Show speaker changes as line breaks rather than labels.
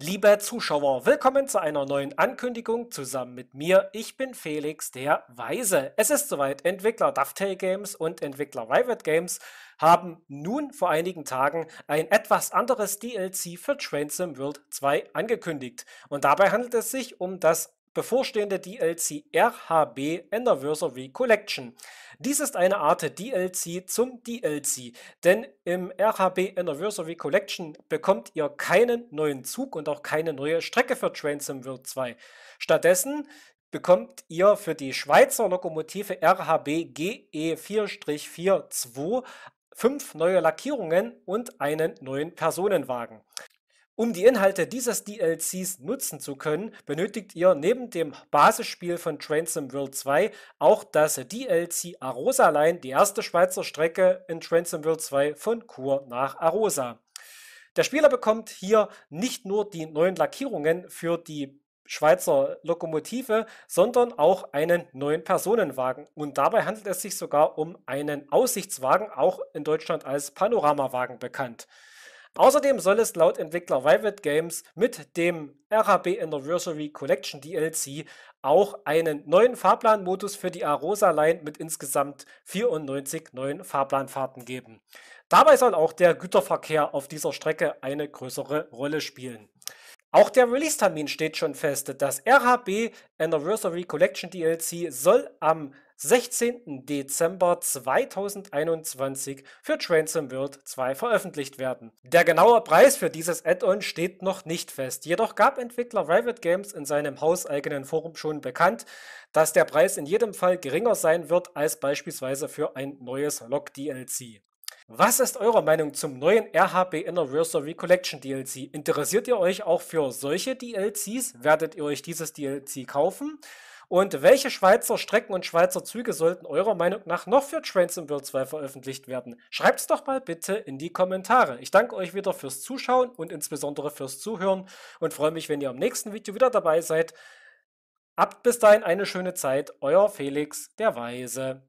Liebe Zuschauer, willkommen zu einer neuen Ankündigung zusammen mit mir. Ich bin Felix der Weise. Es ist soweit, Entwickler Dovetail Games und Entwickler Riot Games haben nun vor einigen Tagen ein etwas anderes DLC für Train World 2 angekündigt. Und dabei handelt es sich um das bevorstehende DLC RHB Anniversary Collection. Dies ist eine Art DLC zum DLC, denn im RHB Anniversary Collection bekommt ihr keinen neuen Zug und auch keine neue Strecke für Transom World 2. Stattdessen bekommt ihr für die Schweizer Lokomotive RHB GE4-42 fünf neue Lackierungen und einen neuen Personenwagen. Um die Inhalte dieses DLCs nutzen zu können, benötigt ihr neben dem Basisspiel von Transom World 2 auch das DLC Arosa Line, die erste Schweizer Strecke in Transom World 2 von Chur nach Arosa. Der Spieler bekommt hier nicht nur die neuen Lackierungen für die Schweizer Lokomotive, sondern auch einen neuen Personenwagen. Und dabei handelt es sich sogar um einen Aussichtswagen, auch in Deutschland als Panoramawagen bekannt. Außerdem soll es laut Entwickler Vivid Games mit dem RHB Anniversary Collection DLC auch einen neuen Fahrplanmodus für die Arosa Line mit insgesamt 94 neuen Fahrplanfahrten geben. Dabei soll auch der Güterverkehr auf dieser Strecke eine größere Rolle spielen. Auch der Release-Termin steht schon fest. Das RHB Anniversary Collection DLC soll am 16. Dezember 2021 für Transom World 2 veröffentlicht werden. Der genaue Preis für dieses Add-on steht noch nicht fest, jedoch gab Entwickler Rivet Games in seinem hauseigenen Forum schon bekannt, dass der Preis in jedem Fall geringer sein wird als beispielsweise für ein neues Log-DLC. Was ist eure Meinung zum neuen RHB Anniversary Collection DLC? Interessiert ihr euch auch für solche DLCs? Werdet ihr euch dieses DLC kaufen? Und welche Schweizer Strecken und Schweizer Züge sollten eurer Meinung nach noch für Trains in World 2 veröffentlicht werden? Schreibt es doch mal bitte in die Kommentare. Ich danke euch wieder fürs Zuschauen und insbesondere fürs Zuhören und freue mich, wenn ihr im nächsten Video wieder dabei seid. Habt bis dahin eine schöne Zeit. Euer Felix der Weise.